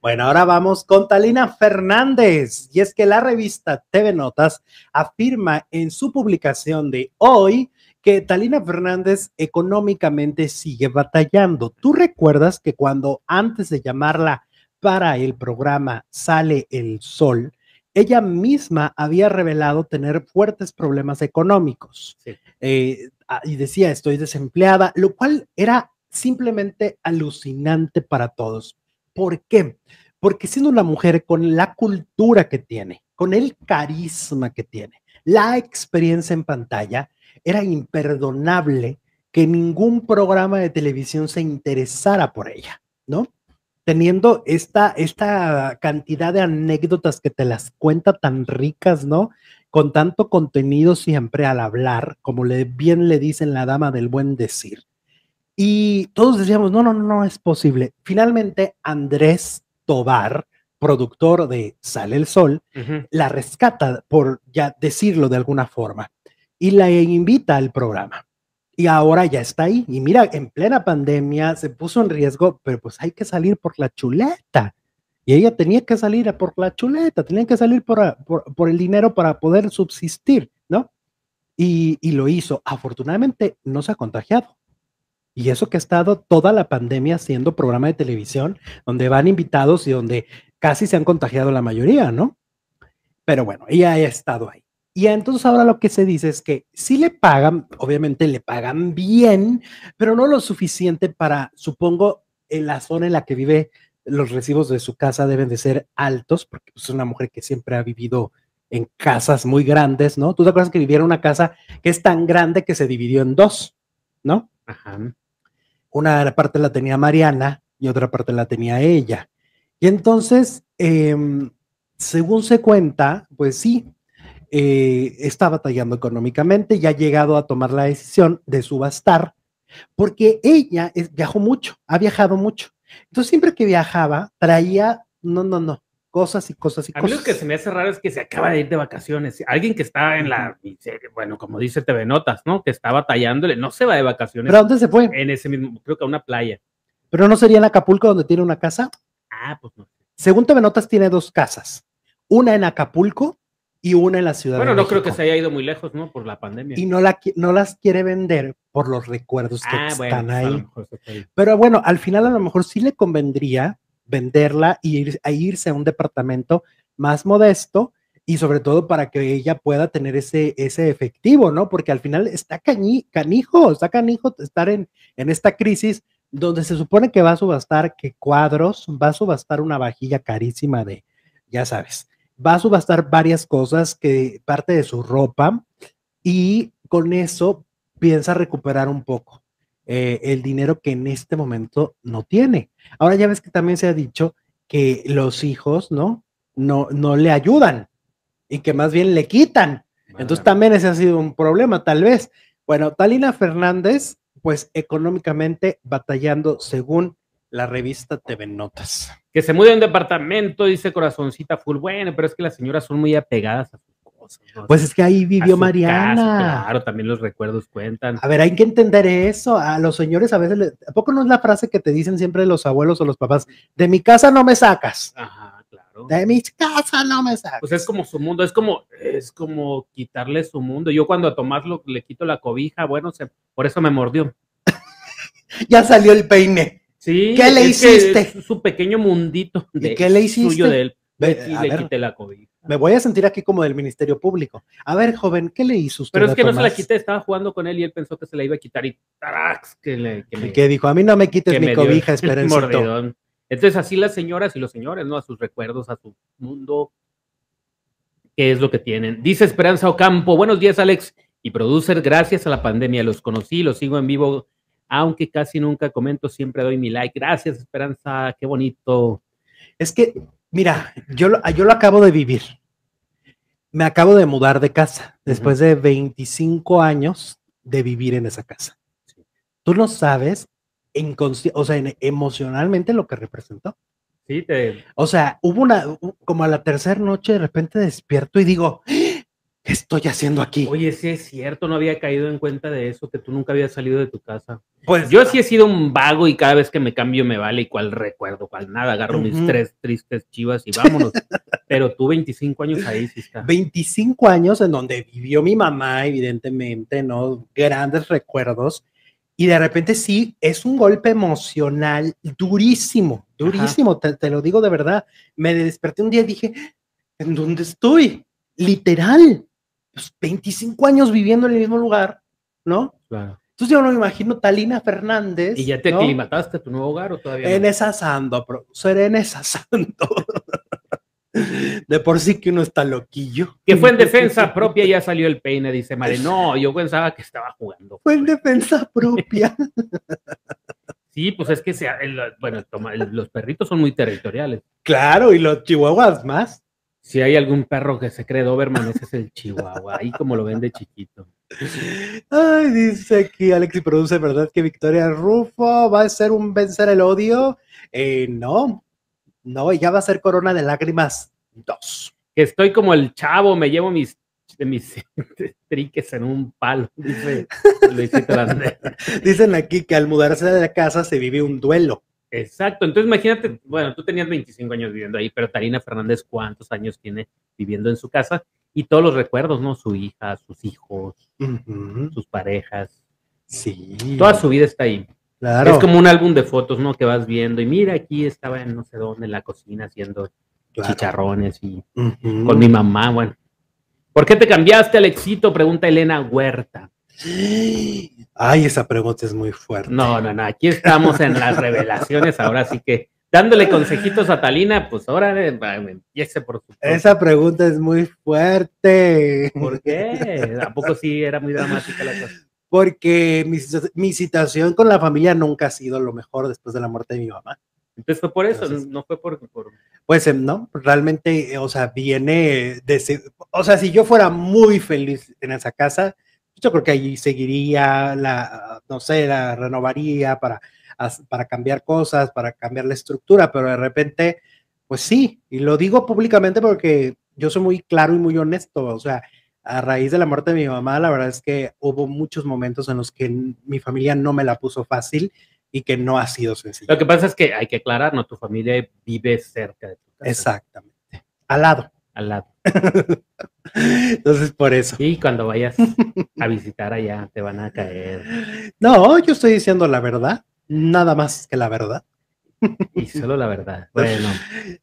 Bueno, ahora vamos con Talina Fernández. Y es que la revista TV Notas afirma en su publicación de hoy que Talina Fernández económicamente sigue batallando. ¿Tú recuerdas que cuando antes de llamarla para el programa Sale el Sol, ella misma había revelado tener fuertes problemas económicos. Eh, ah, y decía, estoy desempleada, lo cual era simplemente alucinante para todos. ¿Por qué? Porque siendo una mujer con la cultura que tiene, con el carisma que tiene, la experiencia en pantalla, era imperdonable que ningún programa de televisión se interesara por ella, ¿no? Teniendo esta, esta cantidad de anécdotas que te las cuenta tan ricas, ¿no? Con tanto contenido siempre al hablar, como le, bien le dicen la dama del buen decir y todos decíamos, no, no, no, no es posible. Finalmente, Andrés Tobar, productor de Sale el Sol, la rescata, por ya decirlo de alguna forma, y la invita al programa. Y ahora ya está ahí. Y mira, en plena pandemia se puso en riesgo, pero pues hay que salir por la chuleta. Y ella tenía que salir por la chuleta, tenía que salir por, por, el dinero para poder subsistir, ¿no? Y, y lo hizo. Afortunadamente no se ha contagiado. Y eso que ha estado toda la pandemia haciendo programa de televisión, donde van invitados y donde casi se han contagiado la mayoría, ¿no? Pero bueno, ella ha estado ahí. Y entonces ahora lo que se dice es que si le pagan, obviamente le pagan bien, pero no lo suficiente para, supongo, en la zona en la que vive, los recibos de su casa deben de ser altos, porque pues, es una mujer que siempre ha vivido en casas muy grandes, ¿no? ¿Tú te acuerdas que vivía en una casa que es tan grande que se dividió en dos, ¿no? Ajá. Una parte la tenía Mariana y otra parte la tenía ella. Y entonces, em, según se cuenta, pues sí, eh, está batallando económicamente y ha llegado a tomar la decisión de subastar porque ella es, viajó mucho, ha viajado mucho. Entonces, siempre que viajaba, traía, no, no, no, cosas y cosas y cosas. lo que se me hace raro es que se acaba de ir de vacaciones. Alguien que estaba en la, bueno, como dice TV ¿no? Que estaba tallándole, no se va de vacaciones. ¿Pero a dónde se fue? En ese mismo, creo que a una playa. ¿Pero no sería en Acapulco donde tiene una casa? Ah, pues no. Según TV tiene dos casas. Una en Acapulco y una en la ciudad. Bueno, no creo que se haya ido muy lejos, ¿no? Por la pandemia. Y no, la, no las quiere vender por los recuerdos que ah, están pues ahí. Pero bueno, al final a lo mejor sí le convendría venderla e, ir, irse a un departamento más modesto y sobre todo para que ella pueda tener ese, ese efectivo, ¿no? Porque al final está canijo, está canijo estar en, en esta crisis donde se supone que va a subastar que cuadros, va a subastar una vajilla carísima de, ya sabes, va a subastar varias cosas que parte de su ropa y con eso piensa recuperar un poco. Eh, el dinero que en este momento no tiene. Ahora ya ves que también se ha dicho que los hijos, ¿no? No, no le ayudan y que más bien le quitan. Entonces también ese ha sido un problema, tal vez. Bueno, Talina Fernández, pues económicamente batallando según la revista TV Notas. Que se mude a un departamento, dice Corazoncita Full. Bueno, pero es que las señoras son muy apegadas a pues es que ahí vivió Mariana. claro, también los recuerdos cuentan. A ver, hay que entender eso. A los señores a veces, ¿a poco no es la frase que te dicen siempre los abuelos o los papás? De mi casa no me sacas. Ajá, claro. De mi casa no me sacas. Pues es como su mundo, es como, es como quitarle su mundo. Yo cuando a Tomás le quito la cobija, bueno, se, por eso me mordió. ya salió el peine. Sí, ¿Qué le hiciste? su pequeño mundito. De, ¿Y qué le hiciste? Suyo de él. le quité la cobija. Me voy a sentir aquí como del Ministerio Público. A ver, joven, ¿qué le hizo usted? Pero es que no se la quité, estaba jugando con él y él pensó que se la iba a quitar y ¡tarax! Que le, que, dijo, a mí no me quites mi cobija, Esperanza. Entonces, así las señoras y los señores, ¿no? A sus recuerdos, a su mundo, ¿qué es lo que tienen? Dice Esperanza Ocampo, buenos días, Alex y producer, gracias a la pandemia, los conocí, los sigo en vivo, aunque casi nunca comento, siempre doy mi like. Gracias, Esperanza, qué bonito. Es que Mira, yo lo, yo lo acabo de vivir. Me acabo de mudar de casa después de 25 años de vivir en esa casa. Tú no sabes, en, o sea, emocionalmente lo que representó. Sí, te... O sea, hubo una, como a la tercera noche de repente despierto y digo, ¿Qué estoy haciendo aquí? Oye, si es cierto, no había caído en cuenta de eso, que tú nunca habías salido de tu casa. Pues yo sí he sido un vago y cada vez que me cambio me vale y cuál recuerdo, cuál nada, agarro mis tres tristes chivas y vámonos. Pero tú 25 años ahí, sí está. 25 años en donde vivió mi mamá, evidentemente, ¿no? Grandes recuerdos. Y de repente sí, es un golpe emocional durísimo, durísimo, te lo digo de verdad. Me desperté un día y dije, ¿en dónde estoy? Literal, 25 pues, años viviendo en el mismo lugar, ¿no? Claro. Entonces yo no me imagino Talina Fernández. ¿Y ya te aclimataste a tu nuevo hogar o todavía? En esa sando, profesor, esa sando. De por sí que uno está loquillo. Que fue en defensa propia, ya salió el peine, dice Mare. No, yo pensaba que estaba jugando. Fue en defensa propia. Sí, pues es que bueno, los perritos son muy territoriales. Claro, y los chihuahuas más. Si hay algún perro que se cree Doberman, ese es el Chihuahua, ahí como lo ven de chiquito. Ay, dice aquí Alex y produce, ¿verdad que Victoria Rufo va a ser un vencer el odio? Eh, no, no, ya va a ser Corona de Lágrimas 2. Que estoy como el chavo, me llevo mis triques en un palo, dice Dicen aquí que al mudarse de la casa se vive un duelo Exacto, entonces imagínate, bueno, tú tenías 25 años viviendo ahí, pero Tarina Fernández, ¿cuántos años tiene viviendo en su casa? Y todos los recuerdos, ¿no? Su hija, sus hijos, sus parejas. Sí. Toda su vida está ahí. Claro. Es como un álbum de fotos, ¿no? Que vas viendo y mira, aquí estaba en no sé dónde, en la cocina, haciendo chicharrones y con mi mamá, bueno. ¿Por qué te cambiaste, éxito? Pregunta Elena Huerta. Ay, esa pregunta es muy fuerte. No, no, no, aquí estamos en las revelaciones, ahora sí que dándole consejitos a Talina, pues ahora eh, empiece por su. Esa pregunta es muy fuerte. ¿Por qué? ¿A poco sí era muy dramática la cosa? Porque mi, situación con la familia nunca ha sido lo mejor después de la muerte de mi mamá. Empezó por eso, no fue por, por, Pues em, no, realmente, o sea, viene de... O sea, si yo fuera muy feliz en esa casa, yo creo que ahí seguiría, la, no sé, la renovaría para, para cambiar cosas, para cambiar la estructura, pero de repente, pues sí, y lo digo públicamente porque yo soy muy claro y muy honesto, o sea, a raíz de la muerte de mi mamá, la verdad es que hubo muchos momentos en los que mi familia no me la puso fácil y que no ha sido sencillo. Lo que pasa es que hay que aclarar, ¿no? Tu familia vive cerca de tu casa. Exactamente. Al lado al lado. Entonces, por eso. Y cuando vayas a visitar allá, te van a caer. No, yo estoy diciendo la verdad, nada más que la verdad. Y solo la verdad. Bueno,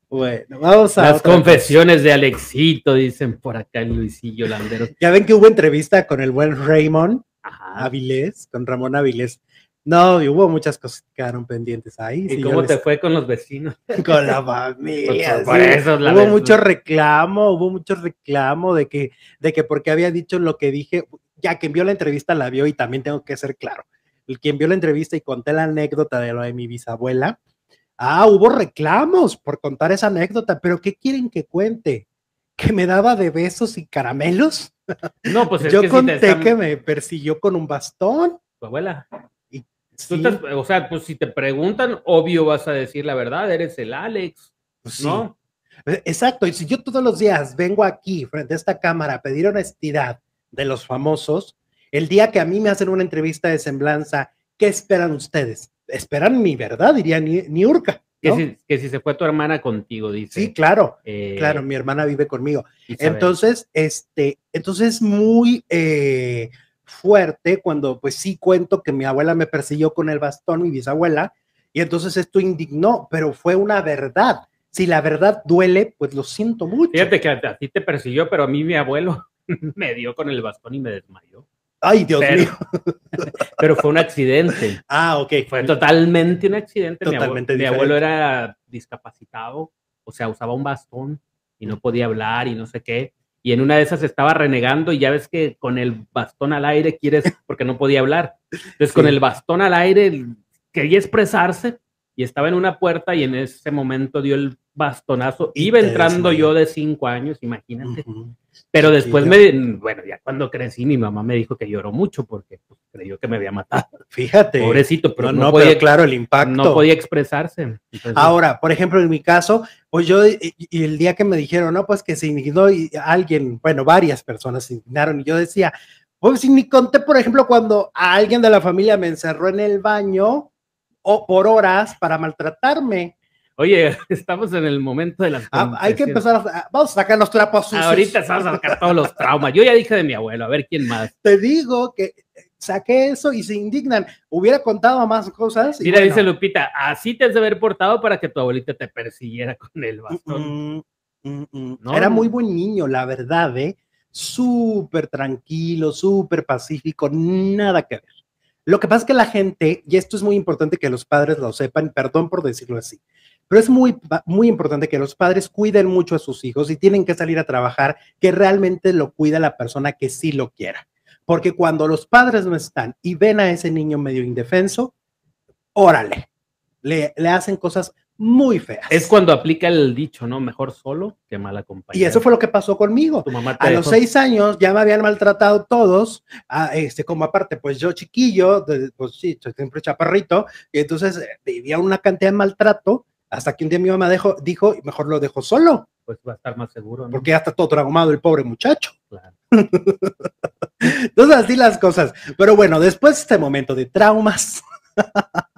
bueno vamos a. Las confesiones de Alexito, dicen por acá Luisillo Landeros. Ya ven que hubo entrevista con el buen Raymond Áviles con Ramón Áviles no, y hubo muchas cosas que quedaron pendientes ahí. ¿Y cómo te fue con los vecinos? Con la familia. hubo mucho reclamo, hubo mucho reclamo de que, de que porque había dicho lo que dije, ya quien vio la entrevista la vio y también tengo que ser claro. El quien vio la entrevista y conté la anécdota de lo de mi bisabuela, ah, hubo reclamos por contar esa anécdota, pero ¿qué quieren que cuente? ¿Que me daba de besos y caramelos? No, pues es yo que conté que me persiguió con un bastón. Tu abuela o sea, pues si te preguntan, obvio vas a decir la verdad, eres el Alex, pues ¿no? Eh, exacto, y si yo todos los días vengo aquí frente a esta cámara a pedir honestidad de los famosos, el día que a mí me hacen una entrevista de semblanza, ¿qué esperan ustedes? Esperan mi verdad, diría Niurka. Que, si, se fue tu hermana contigo, dice. Sí, claro, eh, claro, mi hermana vive conmigo. Entonces, este, entonces muy... Eh, fuerte cuando pues sí cuento que mi abuela me persiguió con el bastón, mi bisabuela, y entonces esto indignó, pero fue una verdad. Si la verdad duele, pues lo siento mucho. Fíjate que a, ti te persiguió, pero a mí mi abuelo me dio con el bastón y me desmayó. Ay, Dios pero, mío. pero fue un accidente. Ah, ok. Fue totalmente un accidente. Totalmente mi, abuelo, mi abuelo era discapacitado, o sea, usaba un bastón y no podía hablar y no sé qué y en una de esas estaba renegando y ya ves que con el bastón al aire quieres, porque no podía hablar. Entonces con el bastón al aire quería expresarse y estaba en una puerta y en ese momento dio el bastonazo. Iba entrando yo de cinco años, imagínate. Pero después me, bueno, ya cuando crecí, mi mamá me dijo que lloró mucho porque pues, creyó que me había matado. Fíjate. Pobrecito, pero no, podía, claro, el impacto. No podía expresarse. Ahora, por ejemplo, en mi caso, pues yo, y, el día que me dijeron, no, pues que se indignó y alguien, bueno, varias personas se indignaron y yo decía, pues si ni conté, por ejemplo, cuando alguien de la familia me encerró en el baño o por horas para maltratarme. Oye, estamos en el momento de las. Ah, hay que empezar Vamos a sacar los trapos sucios. Ahorita vamos a sacar todos los traumas. Yo ya dije de mi abuelo, a ver quién más. Te digo que eh, saqué eso y se indignan. Hubiera contado más cosas. Mira, dice Lupita, así te has de haber portado para que tu abuelita te persiguiera con el mm, bastón. Mm, mm, Era muy buen niño, la verdad, ¿eh? Súper tranquilo, súper pacífico, nada que ver. Lo que pasa es que la gente, y esto es muy importante que los padres lo sepan, perdón por decirlo así, pero es muy, muy importante que los padres cuiden mucho a sus hijos y tienen que salir a trabajar, que realmente lo cuida la persona que sí lo quiera. Porque cuando los padres no están y ven a ese niño medio indefenso, órale, le, le hacen cosas muy feas. Es cuando aplica el dicho, ¿no? Mejor solo que mal acompañado. Y eso fue lo que pasó conmigo. mamá a los seis años ya me habían maltratado todos, a, este, como aparte, pues yo chiquillo, pues sí, siempre chaparrito, y entonces eh, vivía una cantidad de maltrato hasta que un día mi mamá dijo, mejor lo dejo solo. Pues va a estar más seguro. ¿no? Porque ya está todo traumado el pobre muchacho. Claro. Entonces así las cosas. Pero bueno, después este momento de traumas,